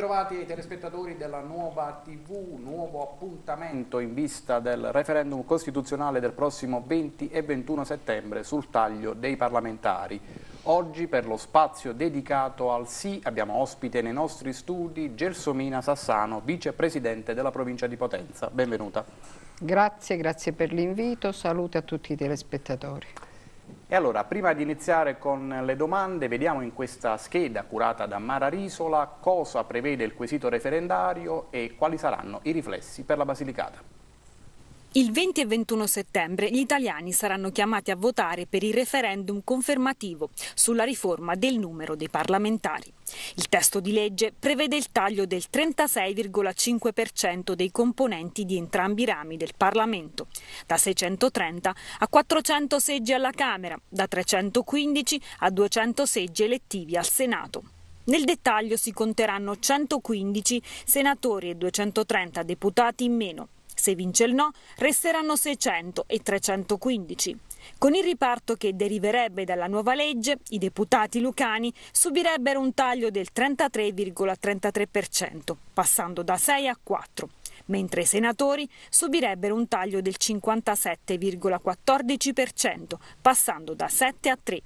Bentrovati telespettatori della Nuova TV, nuovo appuntamento in vista del referendum costituzionale del prossimo 20 e 21 settembre sul taglio dei parlamentari. Oggi per lo spazio dedicato al sì abbiamo ospite nei nostri studi Gersomina Sassano, vicepresidente della provincia di Potenza. Benvenuta. Grazie, grazie per l'invito, salute a tutti i telespettatori. E allora, prima di iniziare con le domande, vediamo in questa scheda curata da Mara Risola cosa prevede il quesito referendario e quali saranno i riflessi per la Basilicata. Il 20 e 21 settembre gli italiani saranno chiamati a votare per il referendum confermativo sulla riforma del numero dei parlamentari. Il testo di legge prevede il taglio del 36,5% dei componenti di entrambi i rami del Parlamento, da 630 a 400 seggi alla Camera, da 315 a 200 seggi elettivi al Senato. Nel dettaglio si conteranno 115 senatori e 230 deputati in meno, se vince il no, resteranno 600 e 315. Con il riparto che deriverebbe dalla nuova legge, i deputati lucani subirebbero un taglio del 33,33%, passando da 6 a 4 mentre i senatori subirebbero un taglio del 57,14%, passando da 7 a 3.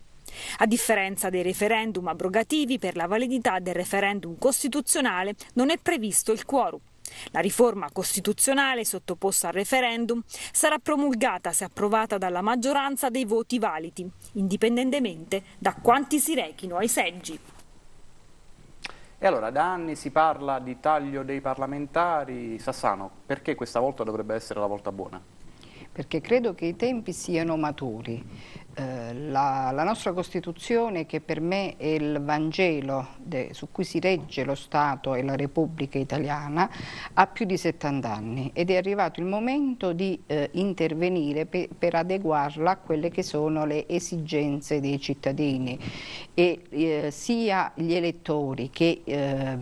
A differenza dei referendum abrogativi, per la validità del referendum costituzionale non è previsto il quorum. La riforma costituzionale sottoposta al referendum sarà promulgata se approvata dalla maggioranza dei voti validi, indipendentemente da quanti si rechino ai seggi. E allora, da anni si parla di taglio dei parlamentari, Sassano, perché questa volta dovrebbe essere la volta buona? perché credo che i tempi siano maturi. Eh, la, la, nostra Costituzione che per me è il Vangelo de, su cui si regge lo Stato e la Repubblica italiana ha più di 70 anni ed è arrivato il momento di eh, intervenire pe, per adeguarla a quelle che sono le esigenze dei cittadini e eh, sia gli elettori che eh,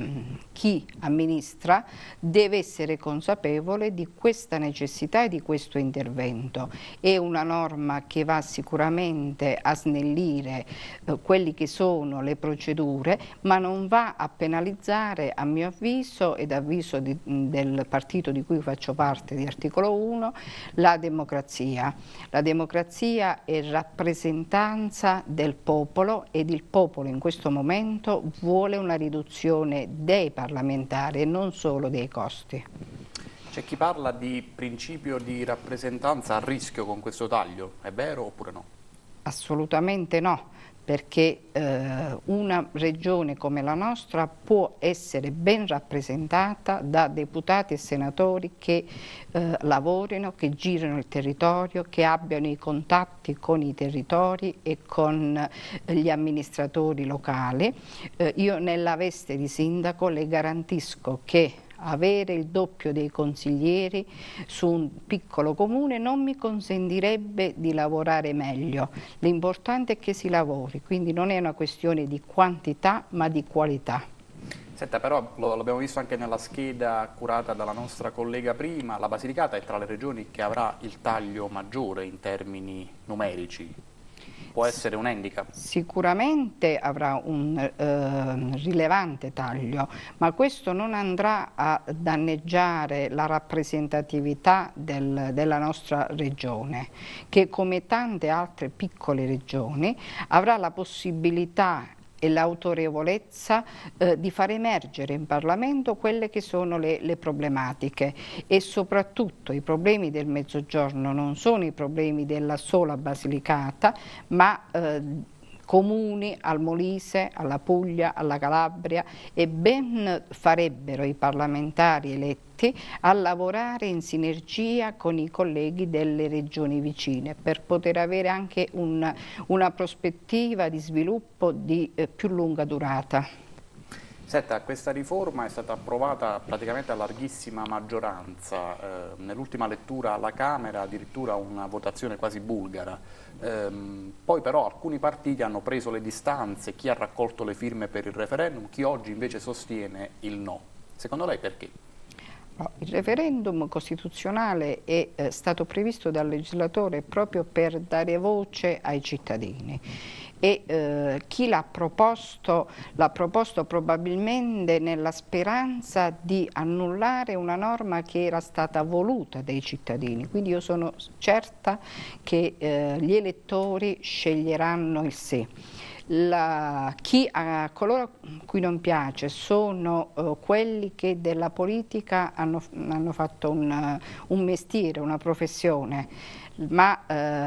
chi amministra deve essere consapevole di questa necessità e di questo intervento. È una norma che va sicuramente sicuramente a snellire eh, quelle che sono le procedure, ma non va a penalizzare, a mio avviso ed avviso di, del partito di cui faccio parte di articolo 1, la democrazia. La democrazia è rappresentanza del popolo ed il popolo in questo momento vuole una riduzione dei parlamentari e non solo dei costi. C'è chi parla di principio di rappresentanza a rischio con questo taglio, è vero oppure no? Assolutamente no, perché eh, una regione come la nostra può essere ben rappresentata da deputati e senatori che eh, lavorino, che girino il territorio, che abbiano i contatti con i territori e con eh, gli amministratori locali. Eh, io nella veste di sindaco le garantisco che avere il doppio dei consiglieri su un piccolo comune non mi consentirebbe di lavorare meglio. L'importante è che si lavori, quindi non è una questione di quantità ma di qualità. Senta, però l'abbiamo visto anche nella scheda curata dalla nostra collega prima, la Basilicata è tra le regioni che avrà il taglio maggiore in termini numerici. Può essere un handicap? Sicuramente avrà un eh, rilevante taglio, ma questo non andrà a danneggiare la rappresentatività del, della nostra regione, che come tante altre piccole regioni avrà la possibilità e l'autorevolezza eh, di far emergere in Parlamento quelle che sono le, le, problematiche e soprattutto i problemi del Mezzogiorno non sono i problemi della sola Basilicata ma eh, comuni al Molise, alla Puglia, alla Calabria e ben farebbero i parlamentari eletti a lavorare in sinergia con i colleghi delle regioni vicine per poter avere anche un, una prospettiva di sviluppo di eh, più lunga durata. Senta, questa riforma è stata approvata praticamente a larghissima maggioranza, eh, nell'ultima lettura alla Camera addirittura una votazione quasi bulgara. Ehm, poi però alcuni partiti hanno preso le distanze, chi ha raccolto le firme per il referendum, chi oggi invece sostiene il no. Secondo lei perché? Il referendum costituzionale è eh, stato previsto dal legislatore proprio per dare voce ai cittadini e eh, chi l'ha proposto l'ha proposto probabilmente nella speranza di annullare una norma che era stata voluta dai cittadini. Quindi io sono certa che eh, gli elettori sceglieranno il sé La, chi, a coloro a cui non piace sono uh, quelli che della politica hanno, hanno fatto un, un, mestiere, una professione, ma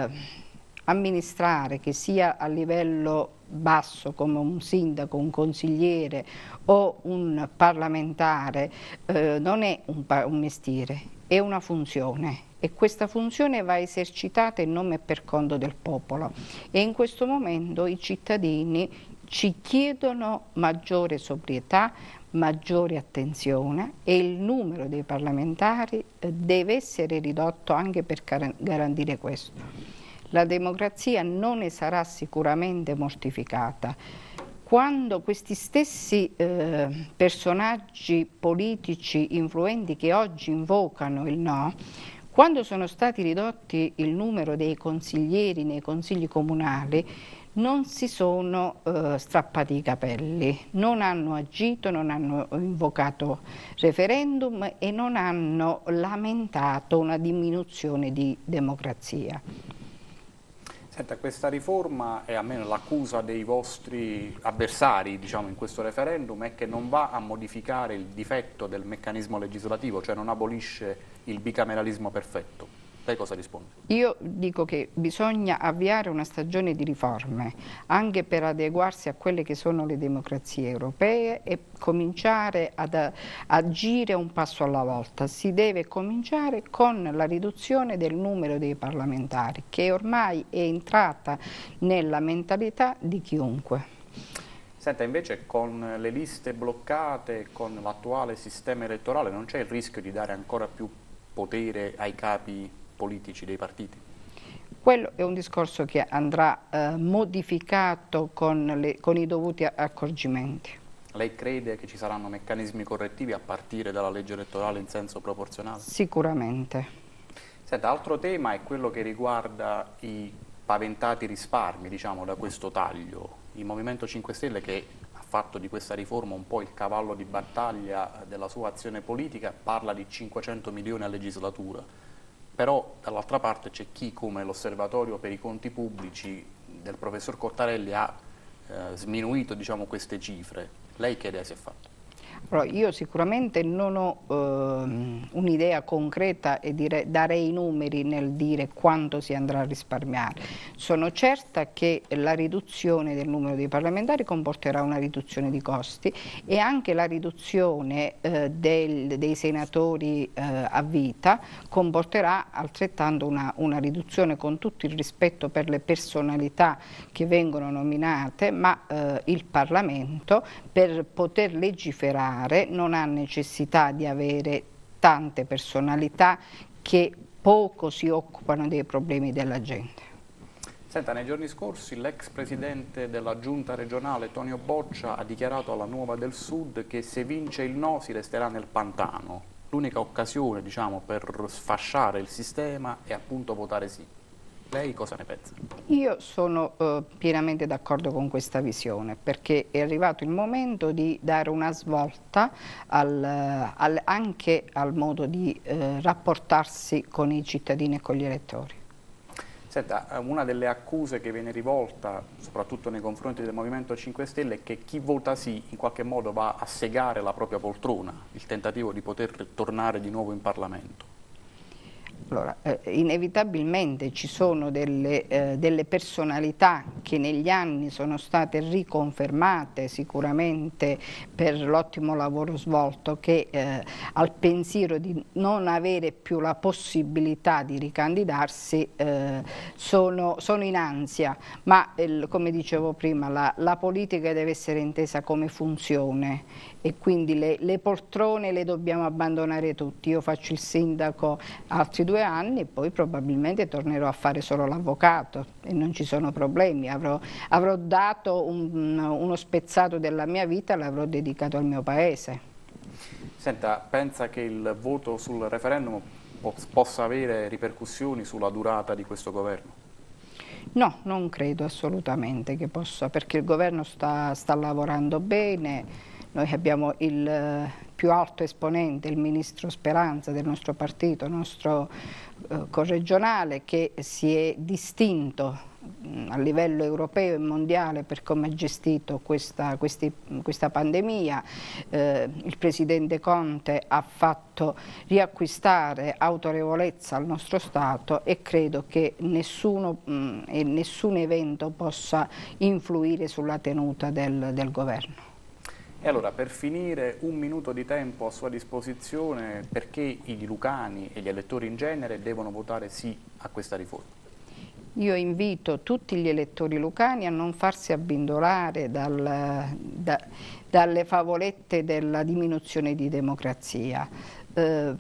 uh, amministrare, che sia a livello basso come un sindaco, un consigliere o un parlamentare, eh, non è un, un mestiere, è una funzione e questa funzione va esercitata in nome e per conto del popolo e in questo momento i cittadini ci chiedono maggiore sobrietà, maggiore attenzione e il numero dei parlamentari eh, deve essere ridotto anche per garantire questo la democrazia non ne sarà sicuramente mortificata. Quando questi stessi eh, personaggi politici influenti che oggi invocano il no, quando sono stati ridotti il numero dei consiglieri nei consigli comunali, non si sono eh, strappati i capelli, non hanno agito, non hanno invocato referendum e non hanno lamentato una diminuzione di democrazia. Senta, questa riforma e almeno l'accusa dei vostri avversari diciamo, in questo referendum è che non va a modificare il difetto del meccanismo legislativo, cioè non abolisce il bicameralismo perfetto. Lei cosa risponde? Io dico che bisogna avviare una stagione di riforme, anche per adeguarsi a quelle che sono le democrazie europee e cominciare ad agire un passo alla volta. Si deve cominciare con la riduzione del numero dei parlamentari, che ormai è entrata nella mentalità di chiunque. Senta, invece con le liste bloccate, con l'attuale sistema elettorale, non c'è il rischio di dare ancora più potere ai capi politici, dei partiti? Quello è un discorso che andrà eh, modificato con, le, con i dovuti accorgimenti. Lei crede che ci saranno meccanismi correttivi a partire dalla legge elettorale in senso proporzionale? Sicuramente. Senta, altro tema è quello che riguarda i paventati risparmi diciamo, da questo taglio. Il Movimento 5 Stelle che ha fatto di questa riforma un po' il cavallo di battaglia della sua azione politica parla di 500 milioni a legislatura però dall'altra parte c'è chi come l'osservatorio per i conti pubblici del professor Cottarelli ha eh, sminuito diciamo, queste cifre. Lei che idea si è fatta? Allora, io sicuramente non ho ehm, un'idea concreta e dire, darei i numeri nel dire quanto si andrà a risparmiare. Sono certa che la riduzione del numero dei parlamentari comporterà una riduzione di costi e anche la riduzione eh, del, dei senatori eh, a vita comporterà altrettanto una, una riduzione con tutto il rispetto per le personalità che vengono nominate, ma eh, il Parlamento per poter legiferare parlamentare non ha necessità di avere tante personalità che poco si occupano dei problemi della gente. Senta, nei giorni scorsi l'ex presidente della giunta regionale Tonio Boccia ha dichiarato alla Nuova del Sud che se vince il no si resterà nel pantano. L'unica occasione diciamo, per sfasciare il sistema è appunto votare sì. Lei cosa ne pensa? Io sono eh, pienamente d'accordo con questa visione perché è arrivato il momento di dare una svolta al, al, anche al modo di eh, rapportarsi con i cittadini e con gli elettori. Senta, eh, una delle accuse che viene rivolta, soprattutto nei confronti del Movimento 5 Stelle, è che chi vota sì in qualche modo va a segare la propria poltrona, il tentativo di poter tornare di nuovo in Parlamento. Allora, eh, inevitabilmente ci sono delle, eh, delle, personalità che negli anni sono state riconfermate sicuramente per l'ottimo lavoro svolto che eh, al pensiero di non avere più la possibilità di ricandidarsi eh, sono, sono, in ansia, ma eh, come dicevo prima la, la, politica deve essere intesa come funzione e quindi le, le poltrone le dobbiamo abbandonare tutti. Io faccio il sindaco altri due anni poi probabilmente tornerò a fare solo l'avvocato e non ci sono problemi, avrò, avrò dato un, uno spezzato della mia vita, l'avrò dedicato al mio paese. Senta, pensa che il voto sul referendum possa avere ripercussioni sulla durata di questo governo? No, non credo assolutamente che possa, perché il governo sta, sta lavorando bene, noi abbiamo il più alto esponente, il ministro Speranza del nostro partito, nostro eh, corregionale, che si è distinto mm, a livello europeo e mondiale per come ha gestito questa, questi, questa pandemia. Eh, il Presidente Conte ha fatto riacquistare autorevolezza al nostro Stato e credo che nessuno, mh, mm, nessun evento possa influire sulla tenuta del, del governo. E allora per finire un minuto di tempo a sua disposizione perché i lucani e gli elettori in genere devono votare sì a questa riforma? Io invito tutti gli elettori lucani a non farsi abbindolare dal, da, dalle favolette della diminuzione di democrazia. Eh,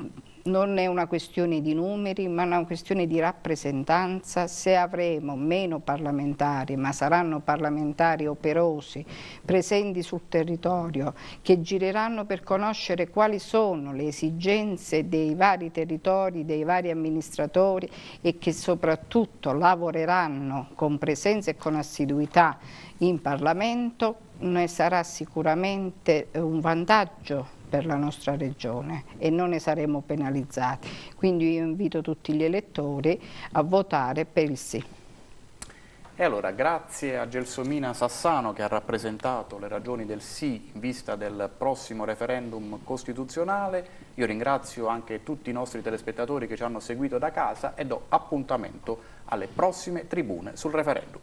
non è una questione di numeri ma una questione di rappresentanza, se avremo meno parlamentari ma saranno parlamentari operosi, presenti sul territorio, che gireranno per conoscere quali sono le esigenze dei vari territori, dei vari amministratori e che soprattutto lavoreranno con presenza e con assiduità in Parlamento, ne sarà sicuramente un vantaggio per la nostra regione e non ne saremo penalizzati. Quindi io invito tutti gli elettori a votare per il sì. E allora grazie a Gelsomina Sassano che ha rappresentato le ragioni del sì in vista del prossimo referendum costituzionale. Io ringrazio anche tutti i nostri telespettatori che ci hanno seguito da casa e do appuntamento alle prossime tribune sul referendum.